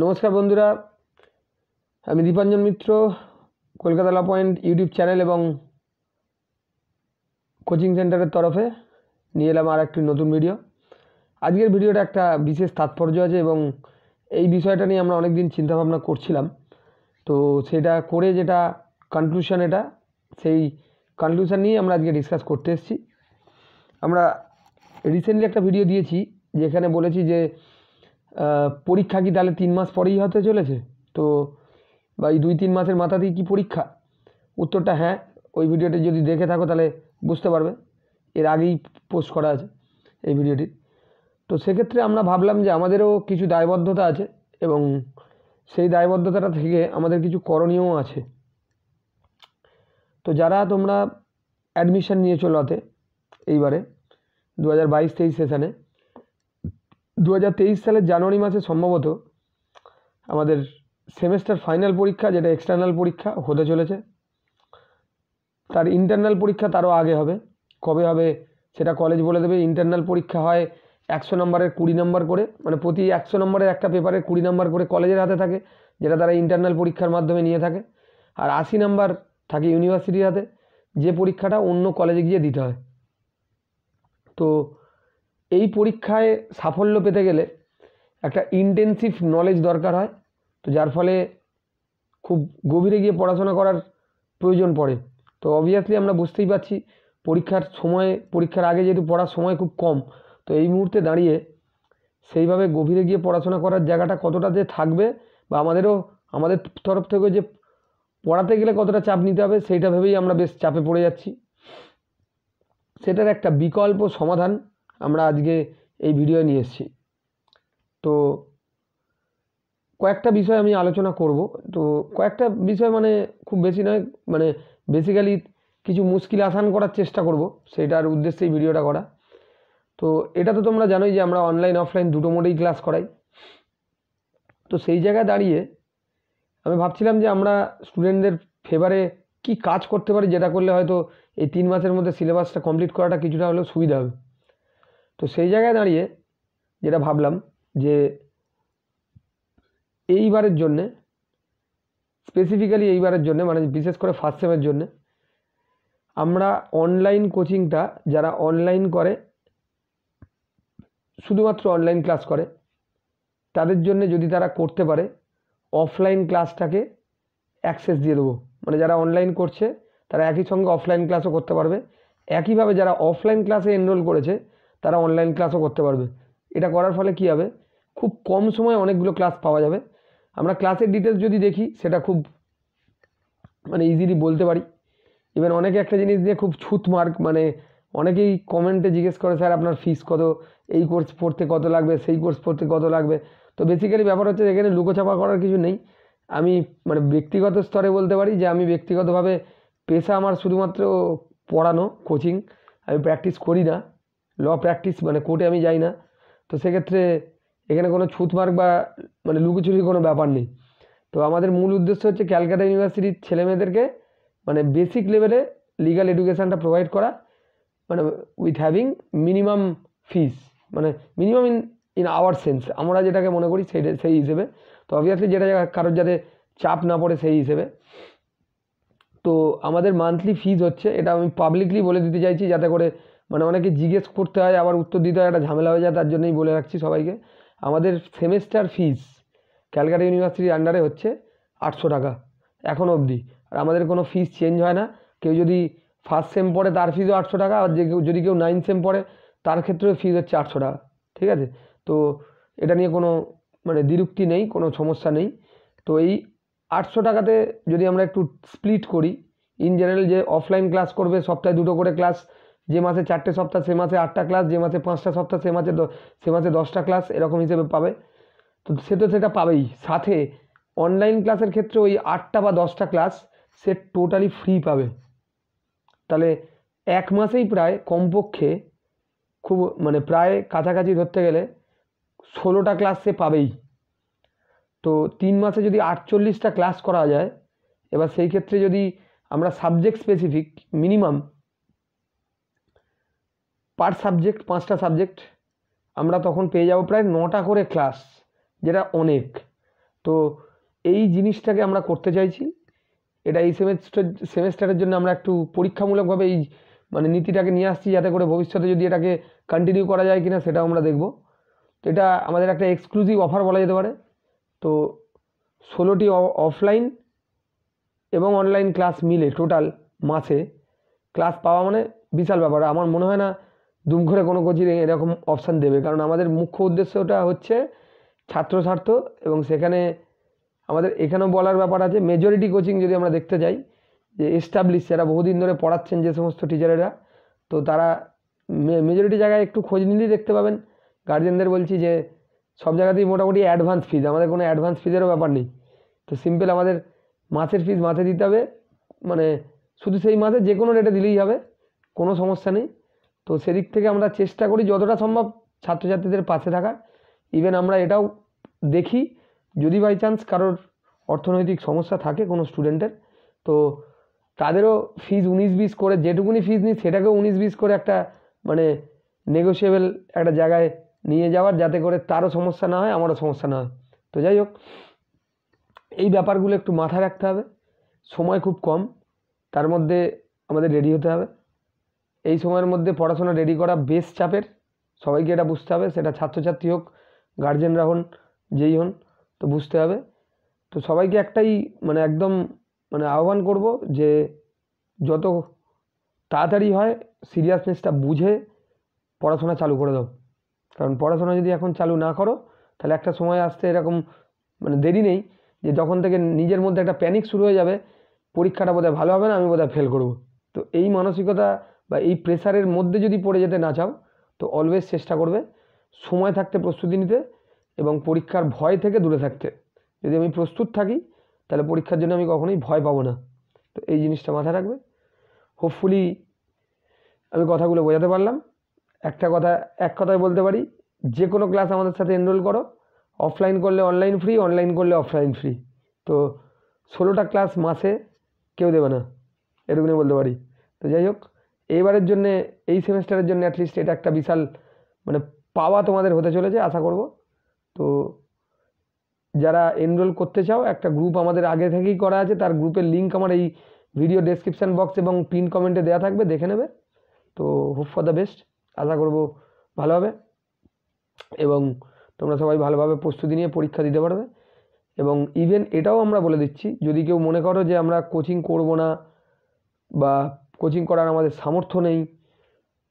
নমস্কার বন্ধুরা আমি Dipanjan Mitra Kolkata law point YouTube channel এবং কোচিং সেন্টারের তরফে নিয়ে এলাম আর একটি নতুন ভিডিও আজকের ভিডিওটা একটা বিশেষ তাৎপর্য আছে এবং এই বিষয়টা নিয়ে আমরা অনেক দিন চিন্তাভাবনা করছিলাম তো সেটা করে যেটা কনক্লুশন এটা সেই কনক্লুশন নিয়ে আমরা আজকে ডিসকাস করতে এসেছি আমরা রিসেন্টলি একটা ভিডিও দিয়েছি যেখানে বলেছি যে পরীক্ষা কি তাহলে তিন মাস পরেই হতে চলেছে তো বা এই দুই তিন মাসের মাথা দিয়ে কি পরীক্ষা উত্তরটা হ্যাঁ ওই ভিডিওটি যদি দেখে থাকো তাহলে বুঝতে পারবে এর আগেই পোস্ট করা আছে এই ভিডিওটি তো সেক্ষেত্রে আমরা ভাবলাম যে আমাদেরও কিছু দায়বদ্ধতা আছে এবং সেই দায়বদ্ধতাটা থেকে আমাদের কিছু করণীয়ও আছে তো যারা তোমরা অ্যাডমিশান নিয়ে চলাতে এইবারে দু হাজার বাইশ তেইশ সেশানে দু সালের জানুয়ারি মাসে সম্ভবত আমাদের সেমেস্টার ফাইনাল পরীক্ষা যেটা এক্সটার্নাল পরীক্ষা হতে চলেছে তার ইন্টারনাল পরীক্ষা তারও আগে হবে কবে হবে সেটা কলেজ বলে দেবে ইন্টারনাল পরীক্ষা হয় একশো নম্বরের কুড়ি নম্বর করে মানে প্রতি একশো নম্বরের একটা পেপারের কুড়ি নম্বর করে কলেজের হাতে থাকে যেটা তারা ইন্টারনাল পরীক্ষার মাধ্যমে নিয়ে থাকে আর আশি নাম্বার থাকে ইউনিভার্সিটির হাতে যে পরীক্ষাটা অন্য কলেজে গিয়ে দিতে হয় তো এই পরীক্ষায় সাফল্য পেতে গেলে একটা ইন্টেন্সিভ নলেজ দরকার হয় তো যার ফলে খুব গভীরে গিয়ে পড়াশোনা করার প্রয়োজন পড়ে তো অবভিয়াসলি আমরা বুঝতেই পারছি পরীক্ষার সময়ে পরীক্ষার আগে যেহেতু পড়ার সময় খুব কম তো এই মুহূর্তে দাঁড়িয়ে সেইভাবে গভীরে গিয়ে পড়াশোনা করার জায়গাটা কতটা যে থাকবে বা আমাদেরও আমাদের তরফ থেকে যে পড়াতে গেলে কতটা চাপ নিতে হবে সেইটা ভেবেই আমরা বেশ চাপে পড়ে যাচ্ছি সেটার একটা বিকল্প সমাধান আমরা আজকে এই ভিডিও নিয়ে এসেছি তো কয়েকটা বিষয় আমি আলোচনা করব তো কয়েকটা বিষয় মানে খুব বেশি নয় মানে বেসিক্যালি কিছু মুশকিল আসান করার চেষ্টা করব সেটার উদ্দেশ্যেই ভিডিওটা করা তো এটা তো তোমরা জানোই যে আমরা অনলাইন অফলাইন দুটো মোডেই ক্লাস করাই তো সেই জায়গায় দাঁড়িয়ে আমি ভাবছিলাম যে আমরা স্টুডেন্টদের ফেভারে কি কাজ করতে পারি যেটা করলে হয়তো এই তিন মাসের মধ্যে সিলেবাসটা কমপ্লিট করাটা কিছুটা হলেও সুবিধা হবে তো সেই জায়গায় দাঁড়িয়ে যেটা ভাবলাম যে এইবারের জন্যে স্পেসিফিক্যালি এইবারের জন্যে মানে বিশেষ করে ফার্স্ট সেমের জন্যে আমরা অনলাইন কোচিংটা যারা অনলাইন করে শুধুমাত্র অনলাইন ক্লাস করে তাদের জন্য যদি তারা করতে পারে অফলাইন ক্লাসটাকে অ্যাক্সেস দিয়ে দেবো মানে যারা অনলাইন করছে তারা একই সঙ্গে অফলাইন ক্লাসও করতে পারবে একইভাবে যারা অফলাইন ক্লাসে এনরোল করেছে তারা অনলাইন ক্লাসও করতে পারবে এটা করার ফলে কি হবে খুব কম সময়ে অনেকগুলো ক্লাস পাওয়া যাবে আমরা ক্লাসের ডিটেলস যদি দেখি সেটা খুব মানে ইজিলি বলতে পারি ইভেন অনেকে একটা জিনিস দিয়ে খুব ছুত মার্ক মানে অনেকেই কমেন্টে জিজ্ঞেস করে স্যার আপনার ফিস কত এই কোর্স পড়তে কত লাগবে সেই কোর্স পড়তে কত লাগবে তো বেসিক্যালি ব্যাপার হচ্ছে এখানে লুকোছাপা করার কিছু নেই আমি মানে ব্যক্তিগত স্তরে বলতে পারি যে আমি ব্যক্তিগতভাবে পেশা আমার শুধুমাত্র পড়ানো কোচিং আমি প্র্যাকটিস করি না ল প্র্যাকটিস মানে কোর্টে আমি যাই না তো সেক্ষেত্রে এখানে কোনো ছুতমার্ক বা মানে লুকোচুরির কোনো ব্যাপার নেই তো আমাদের মূল উদ্দেশ্য হচ্ছে ক্যালকাটা ইউনিভার্সিটির ছেলেমেয়েদেরকে মানে বেসিক লেভেলে লিগাল এডুকেশানটা প্রোভাইড করা মানে উইথ হ্যাভিং মিনিমাম ফিস মানে minimum in in our sense আমরা যেটাকে মনে করি সেই সেই হিসেবে তো অবভিয়াসলি যেটা কারোর যাতে চাপ না পড়ে সেই হিসেবে তো আমাদের মান্থলি ফিজ হচ্ছে এটা আমি পাবলিকলি বলে দিতে চাইছি যাতে করে মানে অনেকে জিজ্ঞেস করতে হয় আবার উত্তর দিতে হয় একটা ঝামেলা হয়ে যায় তার জন্যই বলে রাখছি সবাইকে আমাদের সেমেস্টার ফিস ক্যালকাটা ইউনিভার্সিটির আন্ডারে হচ্ছে আটশো টাকা এখন অবধি আর আমাদের কোনো ফিস চেঞ্জ হয় না কেউ যদি ফার্স্ট সেম পড়ে তার ফিজও আটশো টাকা আর যে যদি কেউ নাইন সেম পড়ে তার ক্ষেত্রেও ফিজ হচ্ছে আটশো টাকা ঠিক আছে তো এটা নিয়ে কোনো মানে দ্বিরুক্তি নেই কোনো সমস্যা নেই তো এই আটশো টাকাতে যদি আমরা একটু স্প্লিট করি ইন জেনারেল যে অফলাইন ক্লাস করবে সপ্তাহে দুটো করে ক্লাস যে মাসে চারটে সপ্তাহ সে মাসে আটটা ক্লাস যে মাসে পাঁচটা সপ্তাহ সে মাসে সে মাসে দশটা ক্লাস এরকম হিসেবে পাবে তো সে তো সেটা পাবেই সাথে অনলাইন ক্লাসের ক্ষেত্রে ওই আটটা বা দশটা ক্লাস সে টোটালি ফ্রি পাবে তাহলে এক মাসেই প্রায় কমপক্ষে খুব মানে প্রায় কাছাকাছি ধরতে গেলে ষোলোটা ক্লাস সে পাবেই তো তিন মাসে যদি আটচল্লিশটা ক্লাস করা যায় এবার সেই ক্ষেত্রে যদি আমরা subject specific minimum per subject পাঁচটা সাবজেক্ট আমরা তখন পেয়ে যাব প্রায় নটা করে ক্লাস যেটা অনেক তো এই জিনিসটাকে আমরা করতে চাইছি এটা এই সেমেস্টার সেমেস্টারের জন্য আমরা একটু পরীক্ষামূলকভাবে এই মানে নীতিটাকে নিয়ে আসছি যাতে করে ভবিষ্যতে যদি এটাকে কন্টিনিউ করা যায় কিনা সেটাও আমরা দেখব তো এটা আমাদের একটা এক্সক্লুসিভ অফার বলা যেতে পারে তো ষোলোটি অফলাইন এবং অনলাইন ক্লাস মিলে টোটাল মাসে ক্লাস পাওয়া মানে বিশাল ব্যাপার আমার মনে হয় না দুম করে কোনো কোচিং এরকম অপশান দেবে কারণ আমাদের মুখ্য উদ্দেশ্যটা হচ্ছে ছাত্র স্বার্থ এবং সেখানে আমাদের এখানেও বলার ব্যাপার আছে মেজরিটি কোচিং যদি আমরা দেখতে যাই যে এস্টাবলিশ যারা বহুদিন ধরে পড়াচ্ছেন যে সমস্ত টিচারেরা তো তারা মেজরিটি জায়গায় একটু খোঁজ নিলেই দেখতে পাবেন গার্জেনদের বলছি যে সব জায়গাতেই মোটামুটি অ্যাডভান্স ফিজ আমাদের কোনো অ্যাডভান্স ফিজেরও ব্যাপার নেই তো সিম্পল আমাদের মাসের ফিজ মাসে দিতে হবে মানে শুধু সেই মাসে যে কোনো রেটে দিলেই হবে কোনো সমস্যা নেই তো সেদিক থেকে আমরা চেষ্টা করি যতটা সম্ভব ছাত্রছাত্রীদের পাশে থাকার ইভেন আমরা এটাও দেখি যদি বাই চান্স কারোর অর্থনৈতিক সমস্যা থাকে কোনো স্টুডেন্টের তো তাদেরও ফিজ উনিশ বিশ করে যেটুকুনি ফিজ নিই সেটাকেও উনিশ বিশ করে একটা মানে নেগোসিয়েবল একটা জায়গায় নিয়ে যাওয়ার যাতে করে তারও সমস্যা না হয় আমারও সমস্যা না হয় তো যাই হোক এই ব্যাপারগুলো একটু মাথায় রাখতে হবে সময় খুব কম তার মধ্যে আমাদের রেডি হতে হবে এই সময়ের মধ্যে পড়াশোনা রেডি করা বেশ চাপের সবাইকে এটা বুঝতে হবে সেটা ছাত্রছাত্রী হোক গার্জেনরা হন যেই হন তো বুঝতে হবে তো সবাইকে একটাই মানে একদম মানে আহ্বান করব যে যত তাড়াতাড়ি হয় সিরিয়াসনেসটা বুঝে পড়াশোনা চালু করে দাও কারণ পড়াশোনা যদি এখন চালু না করো তাহলে একটা সময় আসতে এরকম মানে দেরি নেই যে যখন থেকে নিজের মধ্যে একটা প্যানিক শুরু হয়ে যাবে পরীক্ষাটা বোধহয় ভালো হবে না আমি বোধহয় ফেল করব তো এই মানসিকতা বা এই প্রেসারের মধ্যে যদি পড়ে যেতে না চাও তো অলওয়েজ চেষ্টা করবে সময় থাকতে প্রস্তুতি নিতে এবং পরীক্ষার ভয় থেকে দূরে থাকতে যদি আমি প্রস্তুত থাকি তাহলে পরীক্ষার জন্য আমি কখনোই ভয় পাবো না তো এই জিনিসটা মাথায় রাখবে হোপফুলি আমি কথাগুলো বোঝাতে পারলাম একটা কথা এক কথায় বলতে পারি যে কোনো ক্লাস আমাদের সাথে এনরোল করো অফলাইন করলে অনলাইন ফ্রি অনলাইন করলে অফলাইন ফ্রি তো ষোলোটা ক্লাস মাসে কেউ দেবে না এটুকুনি বলতে পারি তো যাই হোক এবারের জন্য এই সেমিস্টারের জন্য অ্যাটলিস্ট এটা একটা বিশাল মানে পাওয়া তোমাদের হতে চলেছে আশা করব তো যারা এনরোল করতে চাও একটা গ্রুপ আমাদের আগে থেকেই করা আছে তার গ্রুপের লিঙ্ক আমার এই ভিডিও ডেসক্রিপশান বক্স এবং পিন কমেন্টে দেওয়া থাকবে দেখে নেবে তো হোপ ফর দ্য বেস্ট আশা করব ভালো হবে এবং তোমরা সবাই ভালোভাবে প্রস্তুতি নিয়ে পরীক্ষা দিতে পারবে এবং ইভেন এটাও আমরা বলে দিচ্ছি যদি কেউ মনে করো যে আমরা কোচিং করব না বা কোচিং করার আমাদের সামর্থ্য নেই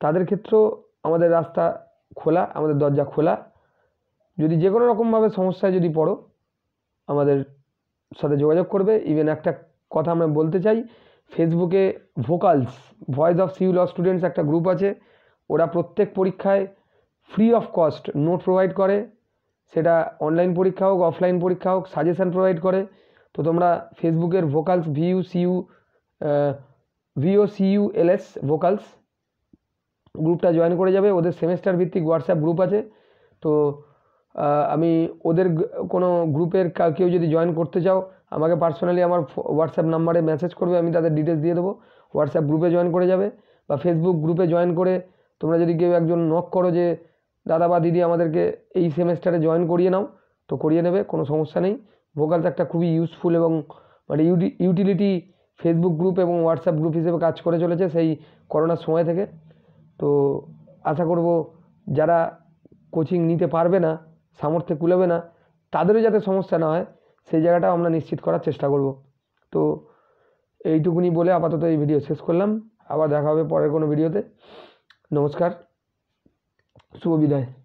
তাদের ক্ষেত্রেও আমাদের রাস্তা খোলা আমাদের দরজা খোলা যদি যে কোনো রকমভাবে সমস্যায় যদি পড়ো আমাদের সাথে যোগাযোগ করবে ইভেন একটা কথা আমরা বলতে চাই ফেসবুকে vocals voice of CU law students একটা গ্রুপ আছে ওরা প্রত্যেক পরীক্ষায় free of cost note provide করে সেটা অনলাইন পরীক্ষা হোক অফলাইন পরীক্ষা হোক সাজেশান প্রোভাইড করে তো তোমরা ফেসবুকের vocals view CU S vocals গ্রুপটা জয়েন করে যাবে ওদের সেমেস্টার ভিত্তিক হোয়াটসঅ্যাপ গ্রুপ আছে তো আমি ওদের কোনো গ্রুপের কেউ যদি জয়েন করতে চাও আমাকে পার্সোনালি আমার হোয়াটসঅ্যাপ নাম্বারে মেসেজ করবে আমি তাদের ডিটেলস দিয়ে দেবো হোয়াটসঅ্যাপ গ্রুপে জয়েন করে যাবে বা ফেসবুক গ্রুপে জয়েন করে তোমরা যদি কেউ একজন নক করো যে দাদা বা দিদি আমাদেরকে এই সেমেস্টারে জয়েন করিয়ে নাও তো করিয়ে নেবে কোনো সমস্যা নেই ভোকালস একটা খুবই ইউজফুল এবং মানে ইউটিলিটি ফেসবুক গ্রুপ এবং হোয়াটসঅ্যাপ গ্রুপ হিসেবে কাজ করে চলেছে সেই করোনার সময় থেকে তো আশা করব যারা কোচিং নিতে পারবে না সামর্থ্যে কুলেবে না তাদেরও যাতে সমস্যা না হয় সেই জায়গাটাও আমরা নিশ্চিত করার চেষ্টা করব তো এইটুকুনি বলে আপাতত এই ভিডিও শেষ করলাম আবার দেখা হবে পরের কোনো ভিডিওতে নমস্কার শুভ বিদায়